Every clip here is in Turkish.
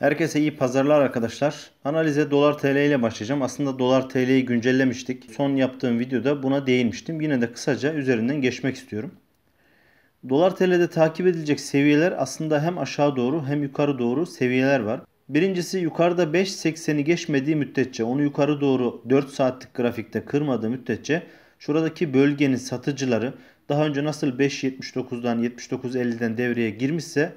Herkese iyi pazarlar arkadaşlar. Analize dolar tl ile başlayacağım. Aslında dolar tl'yi güncellemiştik. Son yaptığım videoda buna değinmiştim. Yine de kısaca üzerinden geçmek istiyorum. Dolar TL'de takip edilecek seviyeler aslında hem aşağı doğru hem yukarı doğru seviyeler var. Birincisi yukarıda 5.80'i geçmediği müddetçe onu yukarı doğru 4 saatlik grafikte kırmadığı müddetçe şuradaki bölgenin satıcıları daha önce nasıl 5.79'dan 79.50'den devreye girmişse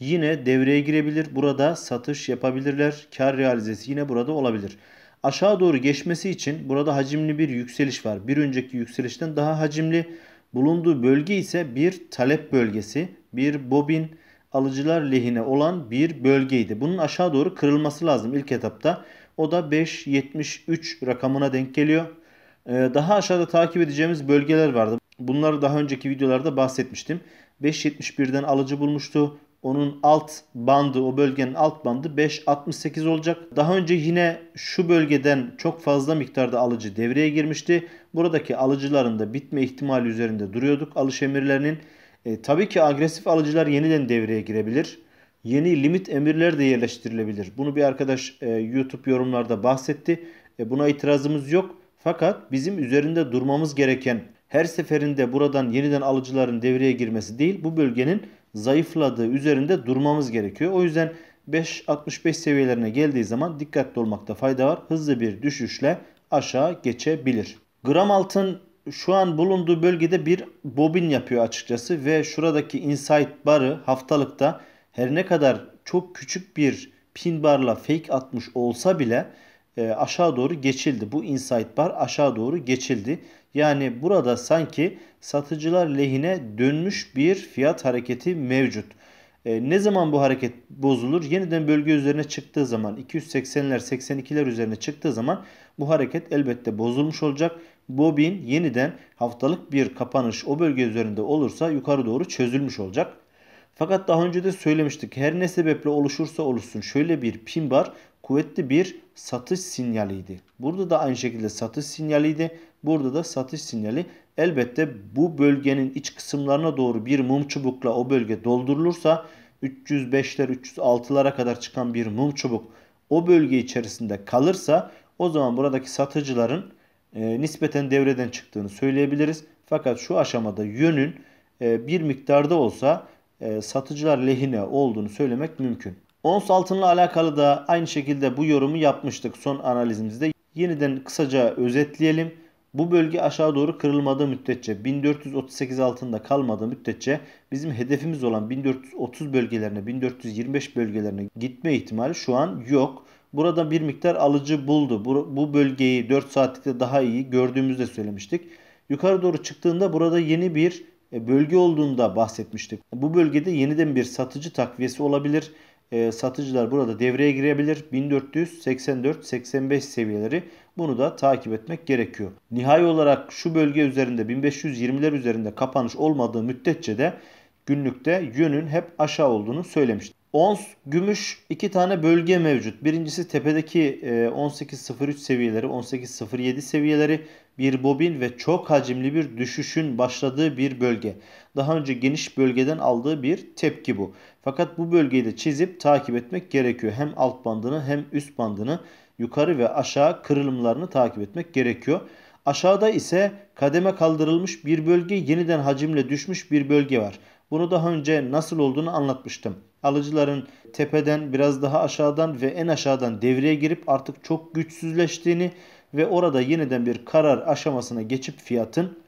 yine devreye girebilir. Burada satış yapabilirler. Kar realizesi yine burada olabilir. Aşağı doğru geçmesi için burada hacimli bir yükseliş var. Bir önceki yükselişten daha hacimli. Bulunduğu bölge ise bir talep bölgesi, bir bobin alıcılar lehine olan bir bölgeydi. Bunun aşağı doğru kırılması lazım ilk etapta. O da 5.73 rakamına denk geliyor. Ee, daha aşağıda takip edeceğimiz bölgeler vardı. Bunları daha önceki videolarda bahsetmiştim. 5.71'den alıcı bulmuştu. Onun alt bandı, o bölgenin alt bandı 5.68 olacak. Daha önce yine şu bölgeden çok fazla miktarda alıcı devreye girmişti. Buradaki alıcıların da bitme ihtimali üzerinde duruyorduk alış emirlerinin. E, tabii ki agresif alıcılar yeniden devreye girebilir. Yeni limit emirler de yerleştirilebilir. Bunu bir arkadaş e, YouTube yorumlarda bahsetti. E, buna itirazımız yok. Fakat bizim üzerinde durmamız gereken her seferinde buradan yeniden alıcıların devreye girmesi değil bu bölgenin zayıfladığı üzerinde durmamız gerekiyor. O yüzden 5.65 seviyelerine geldiği zaman dikkatli olmakta fayda var. Hızlı bir düşüşle aşağı geçebilir. Gram altın şu an bulunduğu bölgede bir bobin yapıyor açıkçası ve şuradaki insight barı haftalıkta her ne kadar çok küçük bir pin barla fake atmış olsa bile e, aşağı doğru geçildi. Bu insight bar aşağı doğru geçildi. Yani burada sanki satıcılar lehine dönmüş bir fiyat hareketi mevcut. E, ne zaman bu hareket bozulur? Yeniden bölge üzerine çıktığı zaman 280'ler 82'ler üzerine çıktığı zaman bu hareket elbette bozulmuş olacak. Bobin yeniden haftalık bir kapanış o bölge üzerinde olursa yukarı doğru çözülmüş olacak. Fakat daha önce de söylemiştik. Her ne sebeple oluşursa oluşsun şöyle bir pin bar kuvvetli bir satış sinyaliydi. Burada da aynı şekilde satış sinyaliydi. Burada da satış sinyali. Elbette bu bölgenin iç kısımlarına doğru bir mum çubukla o bölge doldurulursa 305'ler 306'lara kadar çıkan bir mum çubuk o bölge içerisinde kalırsa o zaman buradaki satıcıların e, nispeten devreden çıktığını söyleyebiliriz. Fakat şu aşamada yönün e, bir miktarda olsa e, satıcılar lehine olduğunu söylemek mümkün. Ons altınla alakalı da aynı şekilde bu yorumu yapmıştık son analizimizde. Yeniden kısaca özetleyelim. Bu bölge aşağı doğru kırılmadığı müddetçe 1438 altında kalmadığı müddetçe bizim hedefimiz olan 1430 bölgelerine 1425 bölgelerine gitme ihtimali şu an yok. Burada bir miktar alıcı buldu. Bu, bu bölgeyi 4 saatlikte daha iyi gördüğümüzde söylemiştik. Yukarı doğru çıktığında burada yeni bir e, bölge olduğunda bahsetmiştik. Bu bölgede yeniden bir satıcı takviyesi olabilir. E, satıcılar burada devreye girebilir. 1484-85 seviyeleri bunu da takip etmek gerekiyor. Nihai olarak şu bölge üzerinde 1520'ler üzerinde kapanış olmadığı müddetçe de günlükte yönün hep aşağı olduğunu söylemiştik. Ons gümüş iki tane bölge mevcut. Birincisi tepedeki 18.03 e, seviyeleri, 18.07 seviyeleri bir bobin ve çok hacimli bir düşüşün başladığı bir bölge. Daha önce geniş bölgeden aldığı bir tepki bu. Fakat bu bölgeyi de çizip takip etmek gerekiyor. Hem alt bandını hem üst bandını yukarı ve aşağı kırılımlarını takip etmek gerekiyor. Aşağıda ise kademe kaldırılmış bir bölge yeniden hacimle düşmüş bir bölge var. Bunu daha önce nasıl olduğunu anlatmıştım. Alıcıların tepeden biraz daha aşağıdan ve en aşağıdan devreye girip artık çok güçsüzleştiğini ve orada yeniden bir karar aşamasına geçip fiyatın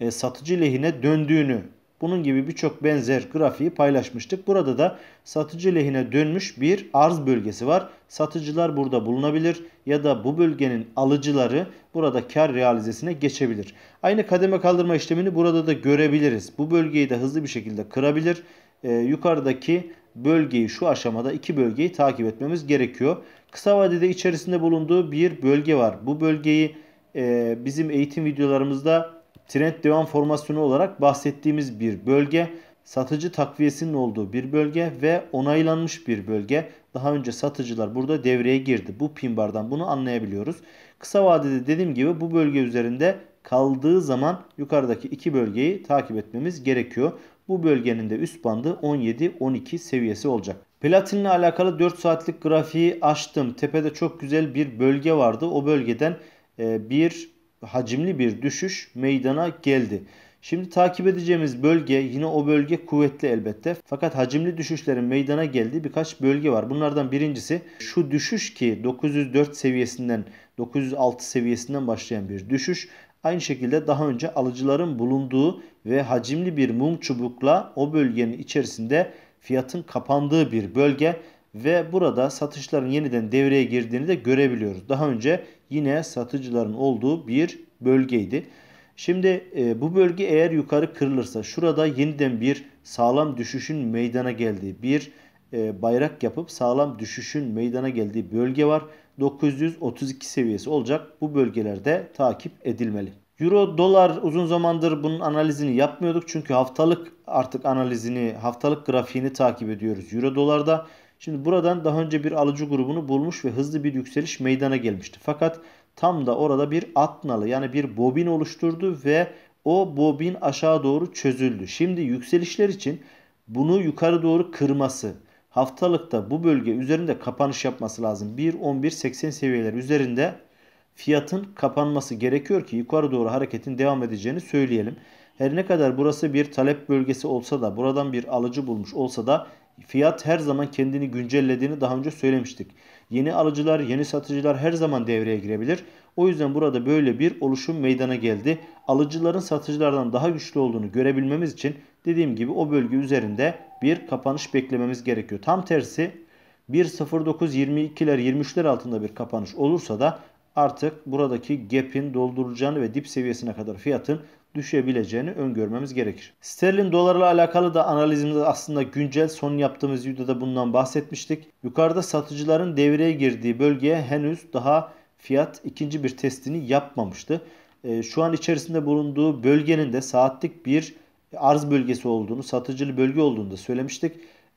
e, satıcı lehine döndüğünü bunun gibi birçok benzer grafiği paylaşmıştık. Burada da satıcı lehine dönmüş bir arz bölgesi var. Satıcılar burada bulunabilir ya da bu bölgenin alıcıları burada kar realizesine geçebilir. Aynı kademe kaldırma işlemini burada da görebiliriz. Bu bölgeyi de hızlı bir şekilde kırabilir. Ee, yukarıdaki bölgeyi şu aşamada iki bölgeyi takip etmemiz gerekiyor. Kısa vadede içerisinde bulunduğu bir bölge var. Bu bölgeyi e, bizim eğitim videolarımızda trend devam formasyonu olarak bahsettiğimiz bir bölge. Satıcı takviyesinin olduğu bir bölge ve onaylanmış bir bölge. Daha önce satıcılar burada devreye girdi. Bu pin bardan bunu anlayabiliyoruz. Kısa vadede dediğim gibi bu bölge üzerinde kaldığı zaman yukarıdaki iki bölgeyi takip etmemiz gerekiyor. Bu bölgenin de üst bandı 17-12 seviyesi olacak. Platinle alakalı 4 saatlik grafiği açtım. Tepede çok güzel bir bölge vardı. O bölgeden e, bir hacimli bir düşüş meydana geldi. Şimdi takip edeceğimiz bölge yine o bölge kuvvetli elbette. Fakat hacimli düşüşlerin meydana geldiği birkaç bölge var. Bunlardan birincisi şu düşüş ki 904 seviyesinden 906 seviyesinden başlayan bir düşüş Aynı şekilde daha önce alıcıların bulunduğu ve hacimli bir mum çubukla o bölgenin içerisinde fiyatın kapandığı bir bölge ve burada satışların yeniden devreye girdiğini de görebiliyoruz. Daha önce yine satıcıların olduğu bir bölgeydi. Şimdi e, bu bölge eğer yukarı kırılırsa şurada yeniden bir sağlam düşüşün meydana geldiği bir e, bayrak yapıp sağlam düşüşün meydana geldiği bölge var. 932 seviyesi olacak. Bu bölgelerde takip edilmeli. Euro dolar uzun zamandır bunun analizini yapmıyorduk. Çünkü haftalık artık analizini, haftalık grafiğini takip ediyoruz. Euro dolarda Şimdi buradan daha önce bir alıcı grubunu bulmuş ve hızlı bir yükseliş meydana gelmişti. Fakat tam da orada bir at nalı yani bir bobin oluşturdu ve o bobin aşağı doğru çözüldü. Şimdi yükselişler için bunu yukarı doğru kırması haftalıkta bu bölge üzerinde kapanış yapması lazım. 1 11 seviyeler üzerinde fiyatın kapanması gerekiyor ki yukarı doğru hareketin devam edeceğini söyleyelim. Her ne kadar burası bir talep bölgesi olsa da buradan bir alıcı bulmuş olsa da fiyat her zaman kendini güncellediğini daha önce söylemiştik. Yeni alıcılar, yeni satıcılar her zaman devreye girebilir. O yüzden burada böyle bir oluşum meydana geldi. Alıcıların satıcılardan daha güçlü olduğunu görebilmemiz için dediğim gibi o bölge üzerinde bir kapanış beklememiz gerekiyor. Tam tersi 1.09.22'ler 23'ler altında bir kapanış olursa da artık buradaki gap'in dolduracağını ve dip seviyesine kadar fiyatın düşebileceğini öngörmemiz gerekir. Sterlin dolarla alakalı da analizimizde aslında güncel son yaptığımız videoda bundan bahsetmiştik. Yukarıda satıcıların devreye girdiği bölgeye henüz daha fiyat ikinci bir testini yapmamıştı. Ee, şu an içerisinde bulunduğu bölgenin de saatlik bir arz bölgesi olduğunu, satıcılı bölge olduğunu da söylemiştik.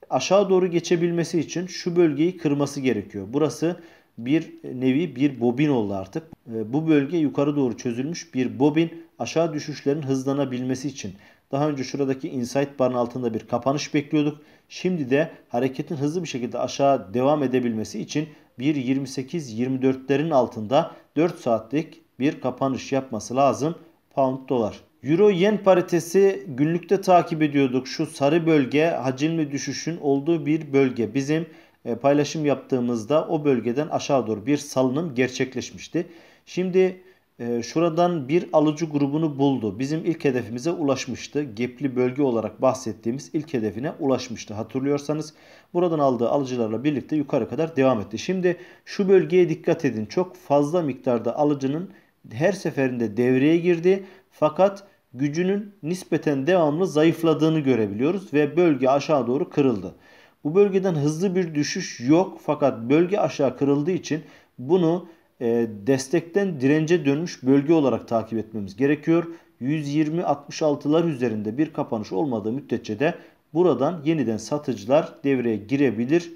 Aşağı doğru geçebilmesi için şu bölgeyi kırması gerekiyor. Burası bir nevi bir bobin oldu artık. Ee, bu bölge yukarı doğru çözülmüş bir bobin aşağı düşüşlerin hızlanabilmesi için. Daha önce şuradaki insight barın altında bir kapanış bekliyorduk. Şimdi de hareketin hızlı bir şekilde aşağı devam edebilmesi için 1.28-24'lerin altında 4 saatlik bir kapanış yapması lazım pound dolar. Euro yen paritesi günlükte takip ediyorduk. Şu sarı bölge hacimli düşüşün olduğu bir bölge. Bizim e, paylaşım yaptığımızda o bölgeden aşağı doğru bir salınım gerçekleşmişti. Şimdi e, şuradan bir alıcı grubunu buldu. Bizim ilk hedefimize ulaşmıştı. Gepli bölge olarak bahsettiğimiz ilk hedefine ulaşmıştı. Hatırlıyorsanız buradan aldığı alıcılarla birlikte yukarı kadar devam etti. Şimdi şu bölgeye dikkat edin. Çok fazla miktarda alıcının her seferinde devreye girdi. Fakat gücünün nispeten devamlı zayıfladığını görebiliyoruz ve bölge aşağı doğru kırıldı. Bu bölgeden hızlı bir düşüş yok fakat bölge aşağı kırıldığı için bunu e, destekten dirence dönmüş bölge olarak takip etmemiz gerekiyor. 120-66'lar üzerinde bir kapanış olmadığı müddetçe de buradan yeniden satıcılar devreye girebilir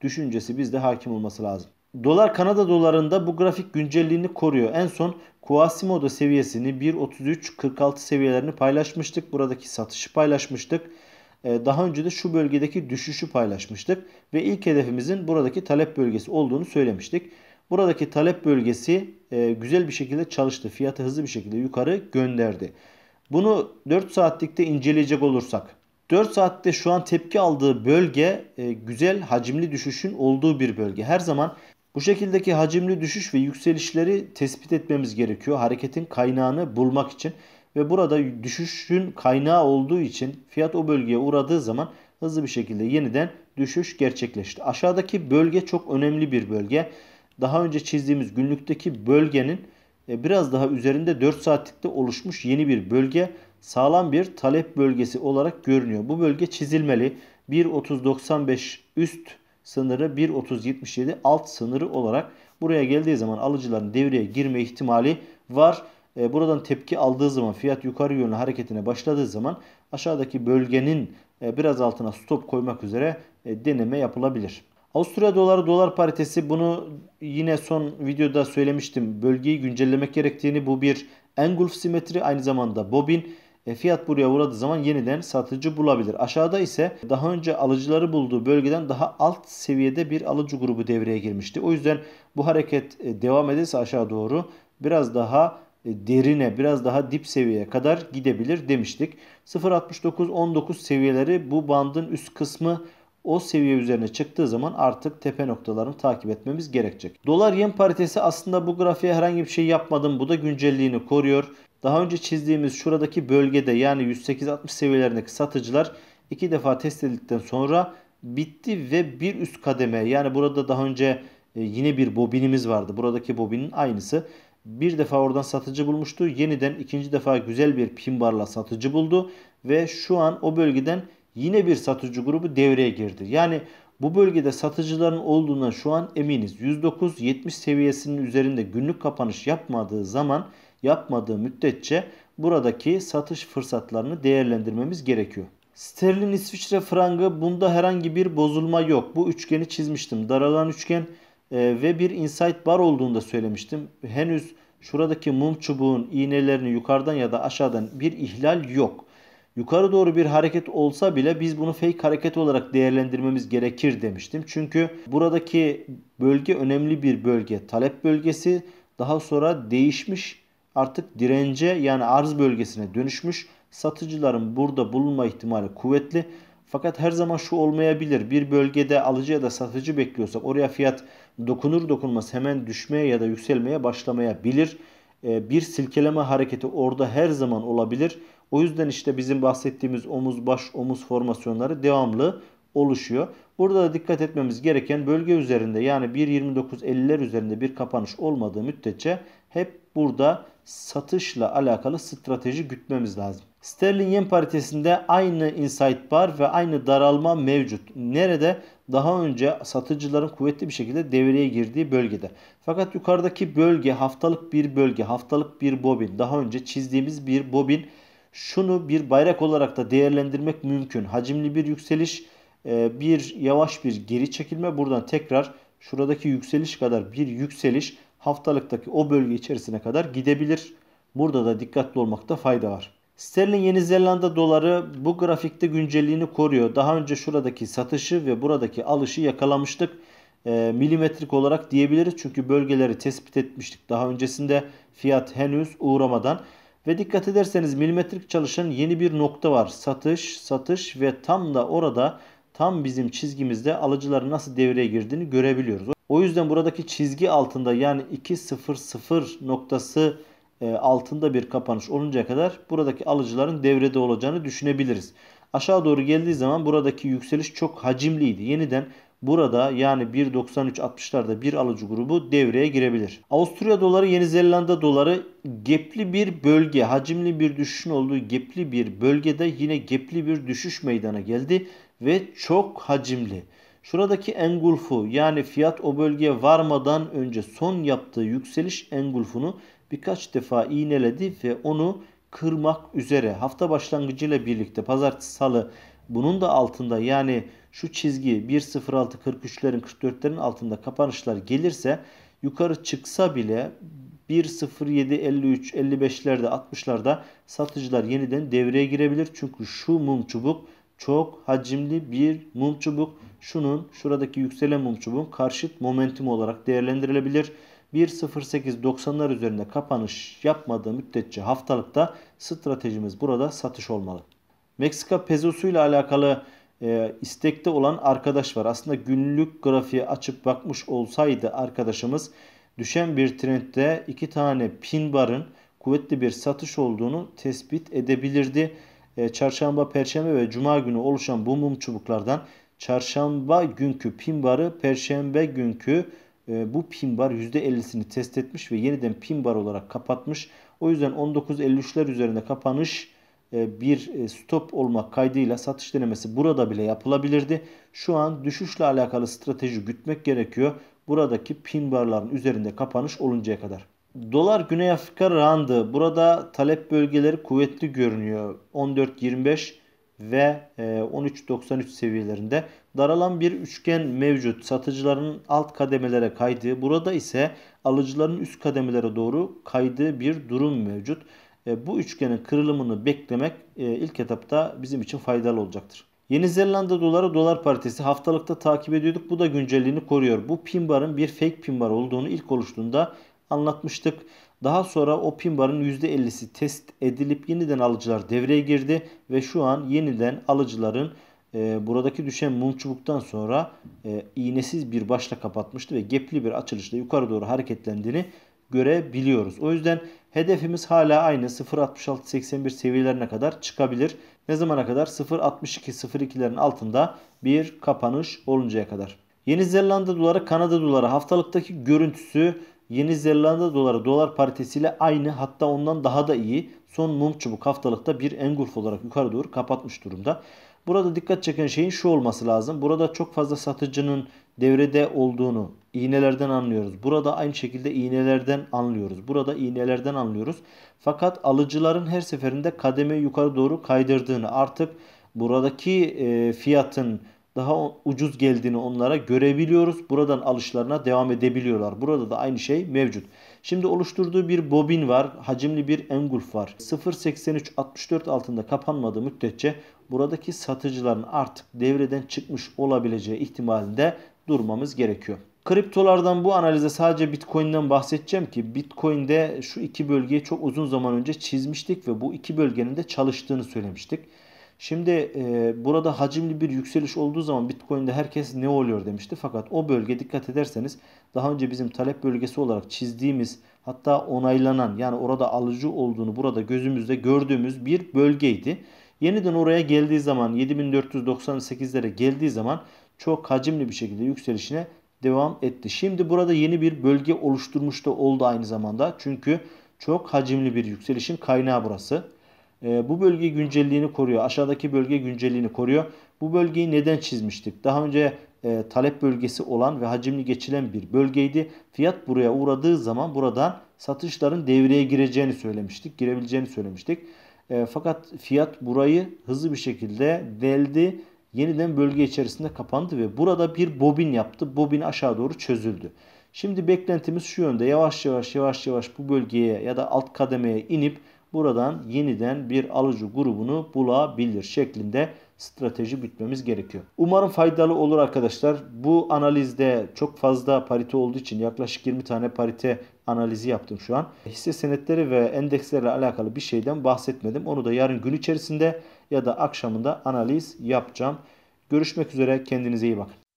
düşüncesi bizde hakim olması lazım. Dolar Kanada dolarında bu grafik güncelliğini koruyor. En son Quasimodo seviyesini 133.46 seviyelerini paylaşmıştık. Buradaki satışı paylaşmıştık. Ee, daha önce de şu bölgedeki düşüşü paylaşmıştık. Ve ilk hedefimizin buradaki talep bölgesi olduğunu söylemiştik. Buradaki talep bölgesi e, güzel bir şekilde çalıştı. Fiyatı hızlı bir şekilde yukarı gönderdi. Bunu 4 saatlikte inceleyecek olursak 4 saatte şu an tepki aldığı bölge e, güzel hacimli düşüşün olduğu bir bölge. Her zaman bu şekildeki hacimli düşüş ve yükselişleri tespit etmemiz gerekiyor. Hareketin kaynağını bulmak için ve burada düşüşün kaynağı olduğu için fiyat o bölgeye uğradığı zaman hızlı bir şekilde yeniden düşüş gerçekleşti. Aşağıdaki bölge çok önemli bir bölge. Daha önce çizdiğimiz günlükteki bölgenin e, biraz daha üzerinde 4 saatlikte oluşmuş yeni bir bölge sağlam bir talep bölgesi olarak görünüyor. Bu bölge çizilmeli. 1.30.95 üst sınırı 1.30.77 alt sınırı olarak buraya geldiği zaman alıcıların devreye girme ihtimali var. E, buradan tepki aldığı zaman fiyat yukarı yönlü hareketine başladığı zaman aşağıdaki bölgenin e, biraz altına stop koymak üzere e, deneme yapılabilir. Avusturya doları dolar paritesi bunu yine son videoda söylemiştim. Bölgeyi güncellemek gerektiğini bu bir engulf simetri aynı zamanda bobin. E, fiyat buraya uğradığı zaman yeniden satıcı bulabilir. Aşağıda ise daha önce alıcıları bulduğu bölgeden daha alt seviyede bir alıcı grubu devreye girmişti. O yüzden bu hareket e, devam ederse aşağı doğru biraz daha e, derine biraz daha dip seviyeye kadar gidebilir demiştik. 0.69-19 seviyeleri bu bandın üst kısmı o seviye üzerine çıktığı zaman artık tepe noktalarını takip etmemiz gerekecek. Dolar yen paritesi aslında bu grafiğe herhangi bir şey yapmadım. Bu da güncelliğini koruyor. Daha önce çizdiğimiz şuradaki bölgede yani 108-60 seviyelerindeki satıcılar iki defa test edildikten sonra bitti ve bir üst kademe yani burada daha önce e, yine bir bobinimiz vardı. Buradaki bobinin aynısı. Bir defa oradan satıcı bulmuştu. Yeniden ikinci defa güzel bir pin barla satıcı buldu. Ve şu an o bölgeden yine bir satıcı grubu devreye girdi. Yani bu bölgede satıcıların olduğuna şu an eminiz. 109-70 seviyesinin üzerinde günlük kapanış yapmadığı zaman yapmadığı müddetçe buradaki satış fırsatlarını değerlendirmemiz gerekiyor. Sterlin İsviçre frangı bunda herhangi bir bozulma yok. Bu üçgeni çizmiştim. Daralan üçgen e, ve bir insight bar olduğunu da söylemiştim. Henüz şuradaki mum çubuğun iğnelerini yukarıdan ya da aşağıdan bir ihlal yok. Yukarı doğru bir hareket olsa bile biz bunu fake hareket olarak değerlendirmemiz gerekir demiştim. Çünkü buradaki bölge önemli bir bölge. Talep bölgesi daha sonra değişmiş artık dirence yani arz bölgesine dönüşmüş. Satıcıların burada bulunma ihtimali kuvvetli. Fakat her zaman şu olmayabilir. Bir bölgede alıcı ya da satıcı bekliyorsak oraya fiyat dokunur dokunmaz hemen düşmeye ya da yükselmeye başlamayabilir. Ee, bir silkeleme hareketi orada her zaman olabilir. O yüzden işte bizim bahsettiğimiz omuz baş omuz formasyonları devamlı oluşuyor. Burada da dikkat etmemiz gereken bölge üzerinde yani 1.29.50'ler üzerinde bir kapanış olmadığı müddetçe hep burada satışla alakalı strateji gütmemiz lazım. Sterling yen paritesinde aynı insight bar ve aynı daralma mevcut. Nerede? Daha önce satıcıların kuvvetli bir şekilde devreye girdiği bölgede. Fakat yukarıdaki bölge haftalık bir bölge, haftalık bir bobin. Daha önce çizdiğimiz bir bobin. Şunu bir bayrak olarak da değerlendirmek mümkün. Hacimli bir yükseliş, e, bir yavaş bir geri çekilme. Buradan tekrar şuradaki yükseliş kadar bir yükseliş haftalıktaki o bölge içerisine kadar gidebilir. Burada da dikkatli olmakta fayda var. Sterlin Yeni Zelanda doları bu grafikte güncelliğini koruyor. Daha önce şuradaki satışı ve buradaki alışı yakalamıştık. E, milimetrik olarak diyebiliriz. Çünkü bölgeleri tespit etmiştik. Daha öncesinde fiyat henüz uğramadan. Ve dikkat ederseniz milimetrik çalışan yeni bir nokta var. Satış, satış ve tam da orada tam bizim çizgimizde alıcıların nasıl devreye girdiğini görebiliyoruz. O yüzden buradaki çizgi altında yani 2.00 noktası e, altında bir kapanış oluncaya kadar buradaki alıcıların devrede olacağını düşünebiliriz. Aşağı doğru geldiği zaman buradaki yükseliş çok hacimliydi. Yeniden burada yani 1.93.60'larda bir alıcı grubu devreye girebilir. Avusturya doları Yeni Zelanda doları gepli bir bölge hacimli bir düşüşün olduğu gepli bir bölgede yine gepli bir düşüş meydana geldi ve çok hacimli. Şuradaki engulfu yani fiyat o bölgeye varmadan önce son yaptığı yükseliş engulfunu birkaç defa iğneledi ve onu kırmak üzere hafta başlangıcıyla birlikte pazartesi salı bunun da altında yani şu çizgi 1.06.43'lerin 44'lerin altında kapanışlar gelirse yukarı çıksa bile 1.07.53, 55'lerde 60'larda satıcılar yeniden devreye girebilir. Çünkü şu mum çubuk çok hacimli bir mum çubuk. Şunun şuradaki yükselen mum çubuğun karşıt momentum olarak değerlendirilebilir. 1.08.90'lar üzerinde kapanış yapmadığı müddetçe haftalıkta stratejimiz burada satış olmalı. Meksika pezosu ile alakalı e, istekte olan arkadaş var. Aslında günlük grafiği açıp bakmış olsaydı arkadaşımız düşen bir trendde iki tane pin barın kuvvetli bir satış olduğunu tespit edebilirdi. E, çarşamba, perşembe ve cuma günü oluşan bu mum çubuklardan çarşamba günkü pin perşembe günkü e, bu pin bar %50'sini test etmiş ve yeniden pin olarak kapatmış. O yüzden 19.53'ler üzerinde kapanış e, bir stop olmak kaydıyla satış denemesi burada bile yapılabilirdi. Şu an düşüşle alakalı strateji gütmek gerekiyor. Buradaki pin üzerinde kapanış oluncaya kadar. Dolar Güney Afrika randı. Burada talep bölgeleri kuvvetli görünüyor. 14.25 ve 13.93 e, seviyelerinde daralan bir üçgen mevcut. Satıcıların alt kademelere kaydığı, burada ise alıcıların üst kademelere doğru kaydığı bir durum mevcut. E, bu üçgenin kırılımını beklemek e, ilk etapta bizim için faydalı olacaktır. Yeni Zelanda doları dolar paritesi haftalıkta takip ediyorduk. Bu da güncelliğini koruyor. Bu pin barın bir fake pin bar olduğunu ilk oluştuğunda anlatmıştık. Daha sonra o pin barın %50'si test edilip yeniden alıcılar devreye girdi ve şu an yeniden alıcıların e, buradaki düşen mum çubuktan sonra e, iğnesiz bir başla kapatmıştı ve gepli bir açılışla yukarı doğru hareketlendiğini görebiliyoruz. O yüzden hedefimiz hala aynı 0.6681 seviyelerine kadar çıkabilir. Ne zamana kadar? 0.62-02'lerin altında bir kapanış oluncaya kadar. Yeni Zelanda doları Kanada doları haftalıktaki görüntüsü Yeni Zelanda doları dolar paritesiyle aynı hatta ondan daha da iyi. Son mum çubuk haftalıkta bir engulf olarak yukarı doğru kapatmış durumda. Burada dikkat çeken şeyin şu olması lazım. Burada çok fazla satıcının devrede olduğunu iğnelerden anlıyoruz. Burada aynı şekilde iğnelerden anlıyoruz. Burada iğnelerden anlıyoruz. Fakat alıcıların her seferinde kademe yukarı doğru kaydırdığını artık buradaki e, fiyatın daha ucuz geldiğini onlara görebiliyoruz. Buradan alışlarına devam edebiliyorlar. Burada da aynı şey mevcut. Şimdi oluşturduğu bir bobin var. Hacimli bir engulf var. 0.83.64 altında kapanmadığı müddetçe buradaki satıcıların artık devreden çıkmış olabileceği ihtimalinde durmamız gerekiyor. Kriptolardan bu analize sadece Bitcoin'den bahsedeceğim ki Bitcoin'de şu iki bölgeyi çok uzun zaman önce çizmiştik ve bu iki bölgenin de çalıştığını söylemiştik. Şimdi e, burada hacimli bir yükseliş olduğu zaman Bitcoin'de herkes ne oluyor demişti. Fakat o bölge dikkat ederseniz daha önce bizim talep bölgesi olarak çizdiğimiz hatta onaylanan yani orada alıcı olduğunu burada gözümüzde gördüğümüz bir bölgeydi. Yeniden oraya geldiği zaman 7498'lere geldiği zaman çok hacimli bir şekilde yükselişine devam etti. Şimdi burada yeni bir bölge oluşturmuş da oldu aynı zamanda. Çünkü çok hacimli bir yükselişin kaynağı burası. Ee, bu bölge güncelliğini koruyor. Aşağıdaki bölge güncelliğini koruyor. Bu bölgeyi neden çizmiştik? Daha önce e, talep bölgesi olan ve hacimli geçilen bir bölgeydi. Fiyat buraya uğradığı zaman buradan satışların devreye gireceğini söylemiştik. Girebileceğini söylemiştik. E, fakat fiyat burayı hızlı bir şekilde deldi. Yeniden bölge içerisinde kapandı ve burada bir bobin yaptı. Bobin aşağı doğru çözüldü. Şimdi beklentimiz şu yönde yavaş yavaş yavaş yavaş bu bölgeye ya da alt kademeye inip buradan yeniden bir alıcı grubunu bulabilir şeklinde strateji bitmemiz gerekiyor. Umarım faydalı olur arkadaşlar. Bu analizde çok fazla parite olduğu için yaklaşık 20 tane parite analizi yaptım şu an. Hisse senetleri ve endekslerle alakalı bir şeyden bahsetmedim. Onu da yarın gün içerisinde ya da akşamında analiz yapacağım. Görüşmek üzere kendinize iyi bakın.